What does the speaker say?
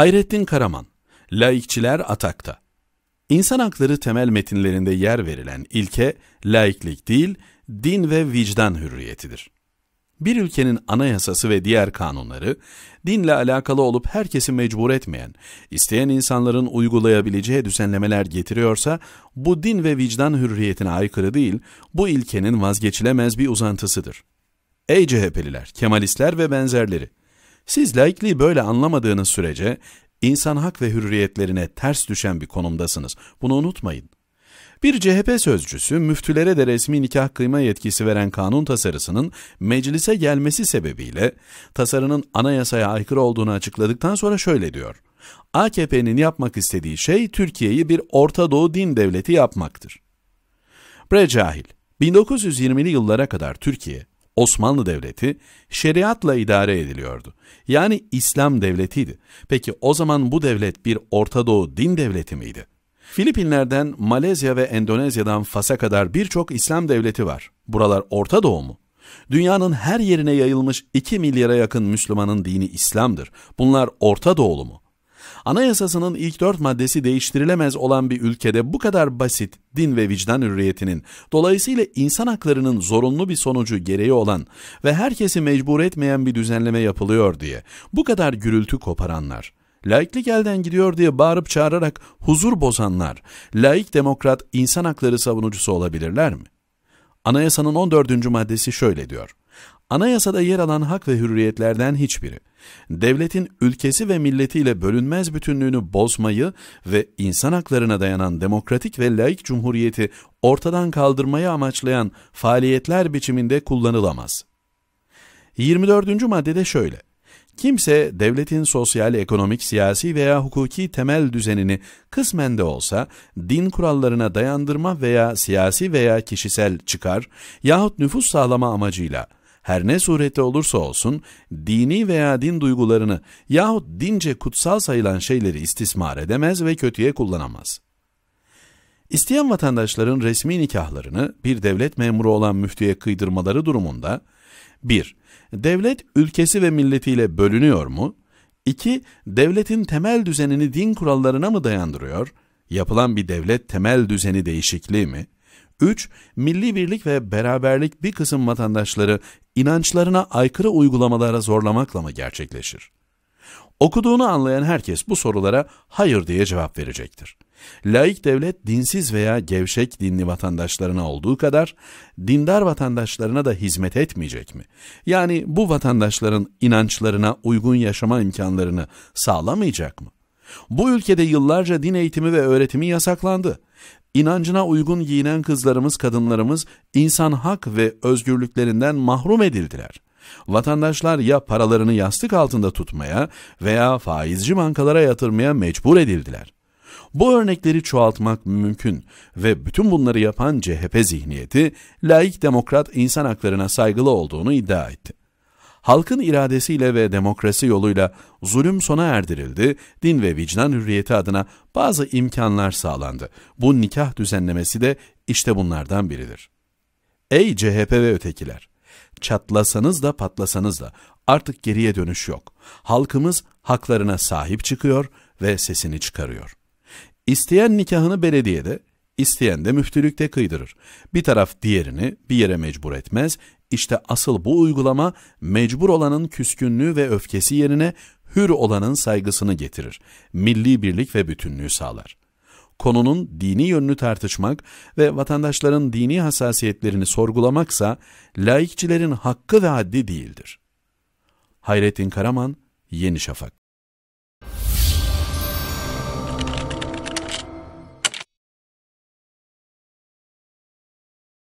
Hayrettin Karaman, Laikçiler Atak'ta. İnsan hakları temel metinlerinde yer verilen ilke, laiklik değil, din ve vicdan hürriyetidir. Bir ülkenin anayasası ve diğer kanunları, dinle alakalı olup herkesi mecbur etmeyen, isteyen insanların uygulayabileceği düzenlemeler getiriyorsa, bu din ve vicdan hürriyetine aykırı değil, bu ilkenin vazgeçilemez bir uzantısıdır. Ey CHP'liler, Kemalistler ve benzerleri! Siz laikliği böyle anlamadığınız sürece insan hak ve hürriyetlerine ters düşen bir konumdasınız. Bunu unutmayın. Bir CHP sözcüsü müftülere de resmi nikah kıyma yetkisi veren kanun tasarısının meclise gelmesi sebebiyle tasarının anayasaya aykırı olduğunu açıkladıktan sonra şöyle diyor. AKP'nin yapmak istediği şey Türkiye'yi bir Orta Doğu din devleti yapmaktır. Bre cahil. 1920'li yıllara kadar Türkiye Osmanlı Devleti şeriatla idare ediliyordu. Yani İslam devletiydi. Peki o zaman bu devlet bir Orta Doğu din devleti miydi? Filipinler'den Malezya ve Endonezya'dan Fas'a kadar birçok İslam devleti var. Buralar Orta Doğu mu? Dünyanın her yerine yayılmış 2 milyara yakın Müslümanın dini İslam'dır. Bunlar Orta Doğulu mu? Anayasasının ilk dört maddesi değiştirilemez olan bir ülkede bu kadar basit din ve vicdan hürriyetinin, dolayısıyla insan haklarının zorunlu bir sonucu gereği olan ve herkesi mecbur etmeyen bir düzenleme yapılıyor diye bu kadar gürültü koparanlar, laiklik elden gidiyor diye bağırıp çağırarak huzur bozanlar, laik demokrat insan hakları savunucusu olabilirler mi? Anayasanın 14. maddesi şöyle diyor. Anayasada yer alan hak ve hürriyetlerden hiçbiri, devletin ülkesi ve milletiyle bölünmez bütünlüğünü bozmayı ve insan haklarına dayanan demokratik ve laik cumhuriyeti ortadan kaldırmayı amaçlayan faaliyetler biçiminde kullanılamaz. 24. maddede şöyle, Kimse devletin sosyal, ekonomik, siyasi veya hukuki temel düzenini kısmen de olsa din kurallarına dayandırma veya siyasi veya kişisel çıkar yahut nüfus sağlama amacıyla her ne surette olursa olsun dini veya din duygularını yahut dince kutsal sayılan şeyleri istismar edemez ve kötüye kullanamaz. İsteyen vatandaşların resmi nikahlarını bir devlet memuru olan müftüye kıydırmaları durumunda 1. Devlet ülkesi ve milletiyle bölünüyor mu? 2. Devletin temel düzenini din kurallarına mı dayandırıyor? Yapılan bir devlet temel düzeni değişikliği mi? 3. Milli birlik ve beraberlik bir kısım vatandaşları inançlarına aykırı uygulamalara zorlamakla mı gerçekleşir? Okuduğunu anlayan herkes bu sorulara hayır diye cevap verecektir. Laik devlet dinsiz veya gevşek dinli vatandaşlarına olduğu kadar dindar vatandaşlarına da hizmet etmeyecek mi? Yani bu vatandaşların inançlarına uygun yaşama imkanlarını sağlamayacak mı? Bu ülkede yıllarca din eğitimi ve öğretimi yasaklandı. İnancına uygun giyinen kızlarımız, kadınlarımız insan hak ve özgürlüklerinden mahrum edildiler. Vatandaşlar ya paralarını yastık altında tutmaya veya faizci bankalara yatırmaya mecbur edildiler. Bu örnekleri çoğaltmak mümkün ve bütün bunları yapan CHP zihniyeti laik demokrat insan haklarına saygılı olduğunu iddia etti halkın iradesiyle ve demokrasi yoluyla zulüm sona erdirildi, din ve vicdan hürriyeti adına bazı imkanlar sağlandı. Bu nikah düzenlemesi de işte bunlardan biridir. Ey CHP ve ötekiler! Çatlasanız da patlasanız da artık geriye dönüş yok. Halkımız haklarına sahip çıkıyor ve sesini çıkarıyor. İsteyen nikahını belediyede, isteyen de müftülükte kıydırır. Bir taraf diğerini bir yere mecbur etmez, işte asıl bu uygulama mecbur olanın küskünlüğü ve öfkesi yerine hür olanın saygısını getirir. Milli birlik ve bütünlüğü sağlar. Konunun dini yönünü tartışmak ve vatandaşların dini hassasiyetlerini sorgulamaksa laikçilerin hakkı ve haddi değildir. Hayrettin Karaman, Yeni Şafak